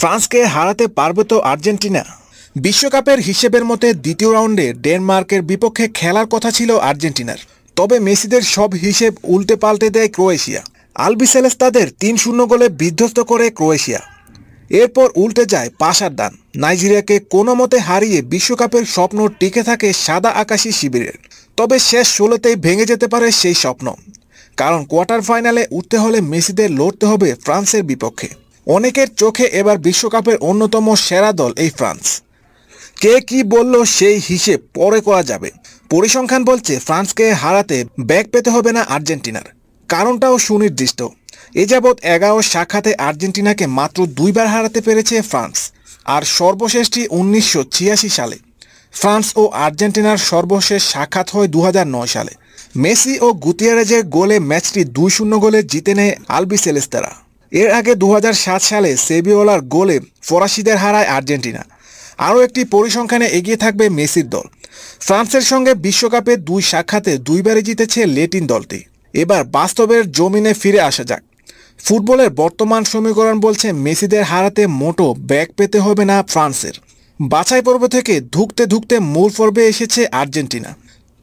ফ্রান্সকে হারাতে পারবে তো আর্জেন্টিনা বিশ্বকাপের হিসেবের মতে দ্বিতীয় রাউন্ডে ডেনমার্কের বিপক্ষে খেলার কথা ছিল আর্জেন্টিনার তবে মেসিদের সব হিসেব উল্টে পাল্টে দেয় ক্রোয়েশিয়া আলবিসেলেস তাদের তিন শূন্য গোলে বিধ্বস্ত করে ক্রোয়েশিয়া এরপর উল্টে যায় পাশার দান নাইজেরিয়াকে কোনো মতে হারিয়ে বিশ্বকাপের স্বপ্ন টিকে থাকে সাদা আকাশি শিবিরের তবে শেষ ষোলোতেই ভেঙে যেতে পারে সেই স্বপ্ন কারণ কোয়ার্টার ফাইনালে উঠতে হলে মেসিদের লড়তে হবে ফ্রান্সের বিপক্ষে অনেকের চোখে এবার বিশ্বকাপের অন্যতম সেরা দল এই ফ্রান্স কে কি বলল সেই হিসেব পরে করা যাবে পরিসংখ্যান বলছে ফ্রান্সকে হারাতে ব্যাগ পেতে হবে না আর্জেন্টিনার কারণটাও সুনির্দিষ্ট এ যাবৎ এগারো শাখাতে আর্জেন্টিনাকে মাত্র দুইবার হারাতে পেরেছে ফ্রান্স আর সর্বশেষটি উনিশশো সালে ফ্রান্স ও আর্জেন্টিনার সর্বশেষ সাক্ষাৎ হয় দু সালে মেসি ও গুতিয়ারেজের গোলে ম্যাচটি দুই শূন্য গোলে জিতে নেয় আলবি এর আগে দু সালে সেবিওলার গোলে ফরাসিদের হারায় আর্জেন্টিনা আরও একটি পরিসংখ্যানে এগিয়ে থাকবে মেসির দল ফ্রান্সের সঙ্গে বিশ্বকাপে দুই সাক্ষাতে দুইবারে জিতেছে লেটিন দলটি এবার বাস্তবের জমিনে ফিরে আসা যাক ফুটবলের বর্তমান সমীকরণ বলছে মেসিদের হারাতে মোটো ব্যাগ পেতে হবে না ফ্রান্সের বাছাই পর্ব থেকে ধুকতে ধুকতে মূল পর্বে এসেছে আর্জেন্টিনা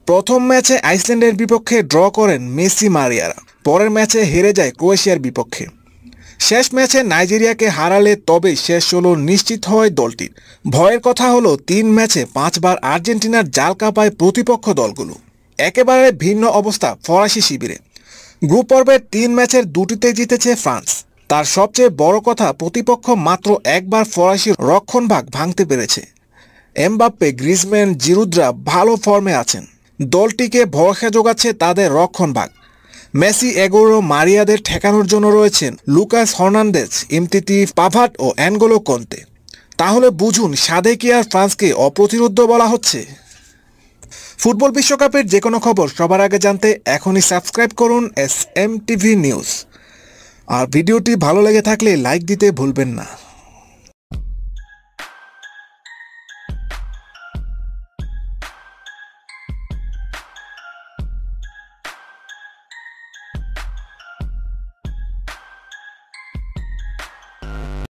প্রথম ম্যাচে আইসল্যান্ডের বিপক্ষে ড্র করেন মেসি মারিয়ারা পরের ম্যাচে হেরে যায় ক্রোয়েশিয়ার বিপক্ষে শেষ ম্যাচে নাইজেরিয়াকে হারালে তবে শেষ ষোলো নিশ্চিত হয় দলটির ভয়ের কথা হলো তিন ম্যাচে পাঁচবার আর্জেন্টিনার জাল কাঁপায় প্রতিপক্ষ দলগুলো একেবারে ভিন্ন অবস্থা ফরাসি শিবিরে গ্রুপ পর্বের তিন ম্যাচের দুটিতে জিতেছে ফ্রান্স তার সবচেয়ে বড় কথা প্রতিপক্ষ মাত্র একবার ফরাসির রক্ষণভাগ ভাঙতে পেরেছে এমবাপ্পে গ্রিজম্যান জিরুদ্রা ভালো ফর্মে আছেন দলটিকে ভরসা যোগাচ্ছে তাদের রক্ষণভাগ মেসি এগোরো মারিয়াদের ঠেকানোর জন্য রয়েছেন লুকাস হর্নান্দেজ ইমতিতি পাভাট ও অ্যানগোলো কন্তে তাহলে বুঝুন সাদে কি আর ফ্রান্সকে অপ্রতিরোধ্য বলা হচ্ছে ফুটবল বিশ্বকাপের যে কোনো খবর সবার আগে জানতে এখনই সাবস্ক্রাইব করুন এস এম টিভি নিউজ আর ভিডিওটি ভালো লেগে থাকলে লাইক দিতে ভুলবেন না